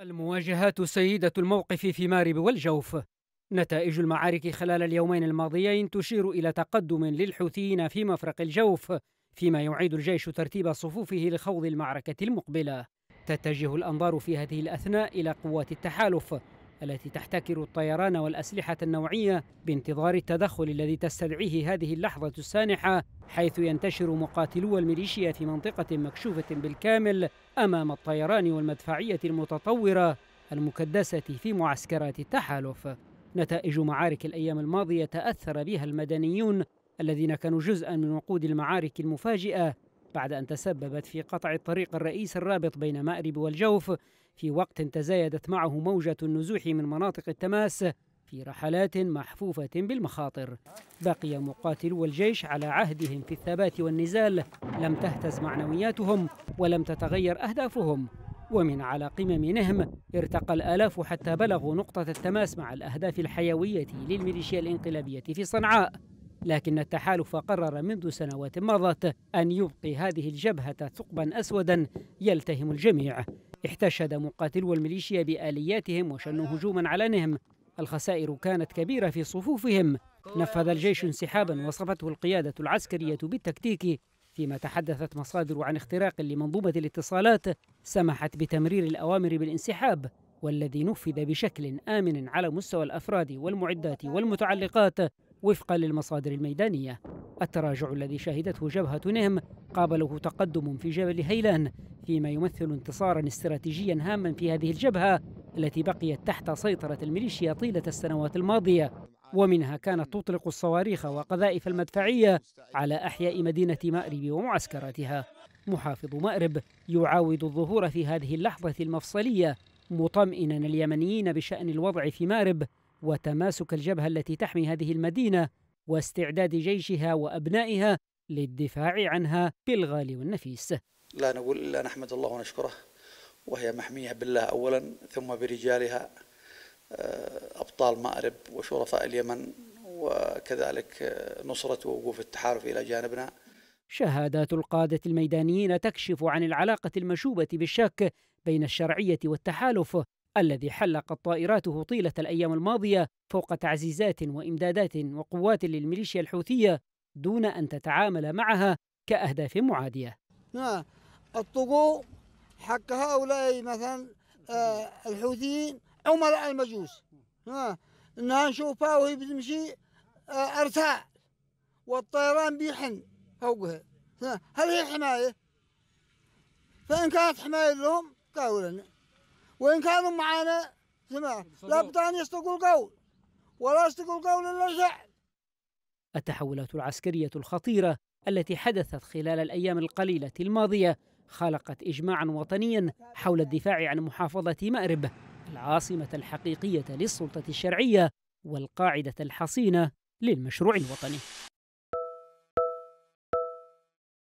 المواجهات سيدة الموقف في مارب والجوف نتائج المعارك خلال اليومين الماضيين تشير إلى تقدم للحوثيين في مفرق الجوف فيما يعيد الجيش ترتيب صفوفه لخوض المعركة المقبلة تتجه الأنظار في هذه الأثناء إلى قوات التحالف التي تحتكر الطيران والأسلحة النوعية بانتظار التدخل الذي تستدعيه هذه اللحظة السانحة حيث ينتشر مقاتلو الميليشيا في منطقة مكشوفة بالكامل أمام الطيران والمدفعية المتطورة المكدسة في معسكرات التحالف نتائج معارك الأيام الماضية تأثر بها المدنيون الذين كانوا جزءا من وقود المعارك المفاجئة بعد أن تسببت في قطع الطريق الرئيس الرابط بين مأرب والجوف في وقت تزايدت معه موجة النزوح من مناطق التماس في رحلات محفوفة بالمخاطر بقي مقاتلو الجيش على عهدهم في الثبات والنزال لم تهتز معنوياتهم ولم تتغير أهدافهم ومن على قمم نهم ارتقى الآلاف حتى بلغوا نقطة التماس مع الأهداف الحيوية للميليشيا الانقلابية في صنعاء لكن التحالف قرر منذ سنوات مضت أن يبقي هذه الجبهة ثقبا أسودا يلتهم الجميع احتشد مقاتلو الميليشيا بآلياتهم وشنوا هجوما علنهم الخسائر كانت كبيرة في صفوفهم نفذ الجيش انسحابا وصفته القيادة العسكرية بالتكتيك فيما تحدثت مصادر عن اختراق لمنظومة الاتصالات سمحت بتمرير الأوامر بالانسحاب والذي نفذ بشكل آمن على مستوى الأفراد والمعدات والمتعلقات وفقا للمصادر الميدانية التراجع الذي شهدته جبهة نهم قابله تقدم في جبل هيلان فيما يمثل انتصارا استراتيجيا هاما في هذه الجبهة التي بقيت تحت سيطرة الميليشيا طيلة السنوات الماضية ومنها كانت تطلق الصواريخ وقذائف المدفعية على أحياء مدينة مأرب ومعسكراتها محافظ مأرب يعاود الظهور في هذه اللحظة المفصلية مطمئنا اليمنيين بشأن الوضع في مأرب وتماسك الجبهه التي تحمي هذه المدينه واستعداد جيشها وابنائها للدفاع عنها بالغالي والنفيس. لا نقول الا نحمد الله ونشكره وهي محميه بالله اولا ثم برجالها آه، ابطال مأرب وشرفاء اليمن وكذلك آه، نصرة ووقوف التحالف إلى جانبنا شهادات القادة الميدانيين تكشف عن العلاقة المشوبة بالشك بين الشرعية والتحالف الذي حلقت طائراته طيلة الأيام الماضية فوق تعزيزات وإمدادات وقوات للميليشيا الحوثية دون أن تتعامل معها كأهداف معادية الطقو حق هؤلاء مثلا آه، الحوثيين عملاء المجوس انها نشوفها وهي بتمشي آه، ارتاع والطيران بيحن فوقها هل هي حمايه؟ فان كانت حمايه لهم قالوا لنا وإن كانوا معانا جماعة لابد أن يصدقوا القول ولا يصدقوا القول إلا الفعل التحولات العسكرية الخطيرة التي حدثت خلال الأيام القليلة الماضية خلقت إجماعا وطنيا حول الدفاع عن محافظة مأرب العاصمة الحقيقية للسلطة الشرعية والقاعدة الحصينة للمشروع الوطني